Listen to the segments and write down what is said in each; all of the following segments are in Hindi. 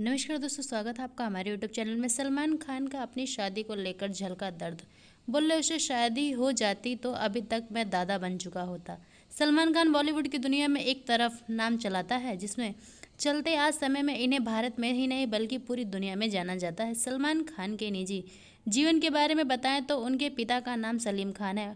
नमस्कार दोस्तों स्वागत है आपका हमारे यूट्यूब चैनल में सलमान खान का अपनी शादी को लेकर झलका दर्द बोले उसे शादी हो जाती तो अभी तक मैं दादा बन चुका होता सलमान खान बॉलीवुड की दुनिया में एक तरफ नाम चलाता है जिसमें चलते आज समय में इन्हें भारत में ही नहीं बल्कि पूरी दुनिया में जाना जाता है सलमान खान के निजी जीवन के बारे में बताएं तो उनके पिता का नाम सलीम खान है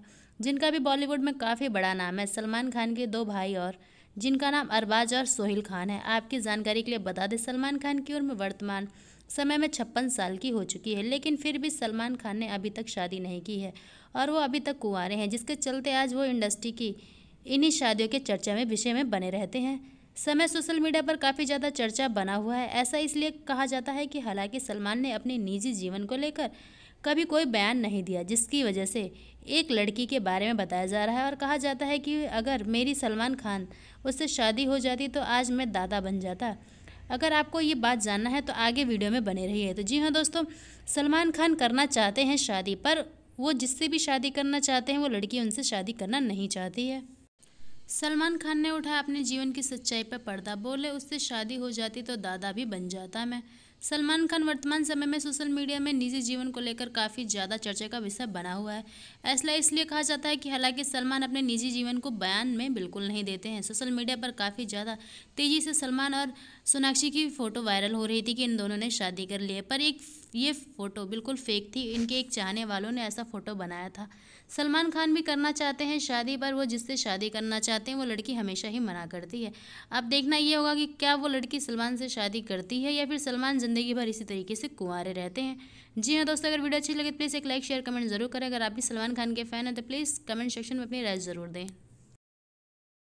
जिनका भी बॉलीवुड में काफ़ी बड़ा नाम है सलमान खान के दो भाई और जिनका नाम अरबाज और सोहेल खान है आपकी जानकारी के लिए बता दें सलमान खान की उम्र वर्तमान समय में छप्पन साल की हो चुकी है लेकिन फिर भी सलमान खान ने अभी तक शादी नहीं की है और वो अभी तक कुंवारे हैं जिसके चलते आज वो इंडस्ट्री की इन्हीं शादियों के चर्चा में विषय में बने रहते हैं समय सोशल मीडिया पर काफ़ी ज़्यादा चर्चा बना हुआ है ऐसा इसलिए कहा जाता है कि हालांकि सलमान ने अपने निजी जीवन को लेकर कभी कोई बयान नहीं दिया जिसकी वजह से एक लड़की के बारे में बताया जा रहा है और कहा जाता है कि अगर मेरी सलमान खान उससे शादी हो जाती तो आज मैं दादा बन जाता अगर आपको ये बात जानना है तो आगे वीडियो में बने रहिए तो जी हाँ दोस्तों सलमान खान करना चाहते हैं शादी पर वो जिससे भी शादी करना चाहते हैं वो लड़की उनसे शादी करना नहीं चाहती है सलमान खान ने उठाया अपने जीवन की सच्चाई पर पर्दा बोले उससे शादी हो जाती तो दादा भी बन जाता मैं सलमान खान वर्तमान समय में सोशल मीडिया में निजी जीवन को लेकर काफ़ी ज़्यादा चर्चा का विषय बना हुआ है ऐसा इसलिए कहा जाता है कि हालांकि सलमान अपने निजी जीवन को बयान में बिल्कुल नहीं देते हैं सोशल मीडिया पर काफ़ी ज़्यादा तेज़ी से सलमान और सोनाक्षी की फ़ोटो वायरल हो रही थी कि इन दोनों ने शादी कर ली है पर एक ये फ़ोटो बिल्कुल फेक थी इनके एक चाहने वालों ने ऐसा फ़ोटो बनाया था सलमान खान भी करना चाहते हैं शादी पर वो जिससे शादी करना चाहते हैं वो लड़की हमेशा ही मना करती है अब देखना ये होगा कि क्या वो लड़की सलमान से शादी करती है या फिर सलमान जिंदगी भर इसी तरीके से कुंवारे रहते हैं जी हाँ दोस्तों अगर वीडियो अच्छी लगे तो प्लीज़ एक लाइक शेयर कमेंट जरूर करें अगर आप भी सलमान खान के फैन हैं तो प्लीज़ कमेंट सेक्शन में अपनी राय जरूर दें